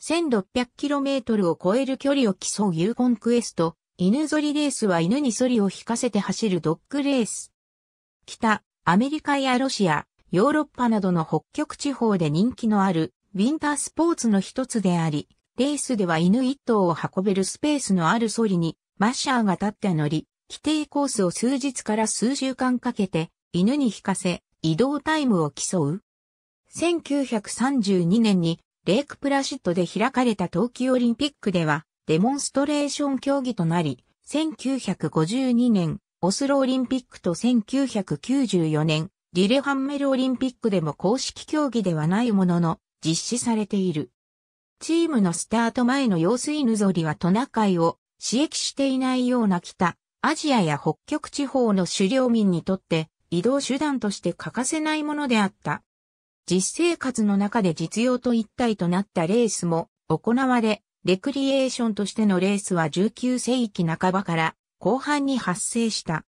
1600km を超える距離を競うユーコンクエスト、犬ぞりレースは犬にそりを引かせて走るドッグレース。北、アメリカやロシア、ヨーロッパなどの北極地方で人気のあるウィンタースポーツの一つであり、レースでは犬一頭を運べるスペースのあるソリにマッシャーが立って乗り、規定コースを数日から数週間かけて犬に引かせ移動タイムを競う。1932年にレイクプラシットで開かれた冬季オリンピックでは、デモンストレーション競技となり、1952年、オスロオリンピックと1994年、リレハンメルオリンピックでも公式競技ではないものの、実施されている。チームのスタート前の用水ぬぞりはトナカイを刺激していないような北、アジアや北極地方の狩猟民にとって移動手段として欠かせないものであった。実生活の中で実用と一体となったレースも行われ、レクリエーションとしてのレースは19世紀半ばから後半に発生した。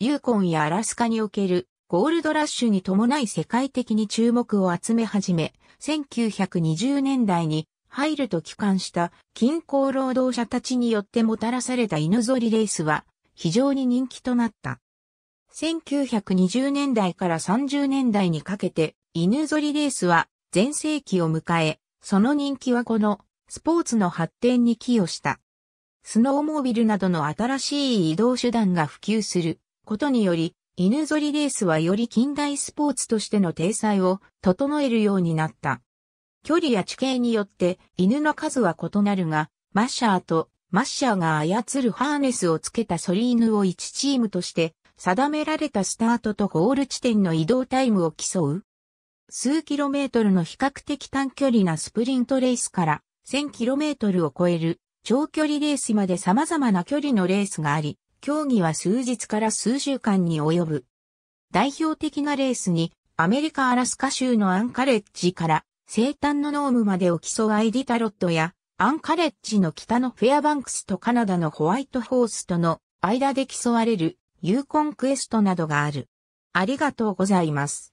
ユーコンやアラスカにおけるゴールドラッシュに伴い世界的に注目を集め始め、1920年代に入ると帰還した近郊労働者たちによってもたらされた犬ぞりレースは非常に人気となった。1920年代から30年代にかけて、犬ぞりレースは全盛期を迎え、その人気はこのスポーツの発展に寄与した。スノーモービルなどの新しい移動手段が普及することにより、犬ぞりレースはより近代スポーツとしての体裁を整えるようになった。距離や地形によって犬の数は異なるが、マッシャーとマッシャーが操るハーネスをつけたソリ犬を1チームとして定められたスタートとゴール地点の移動タイムを競う。数キロメートルの比較的短距離なスプリントレースから1000キロメートルを超える長距離レースまで様々な距離のレースがあり、競技は数日から数週間に及ぶ。代表的なレースにアメリカアラスカ州のアンカレッジから生誕のノームまでを競うアイディタロットやアンカレッジの北のフェアバンクスとカナダのホワイトホースとの間で競われるユーコンクエストなどがある。ありがとうございます。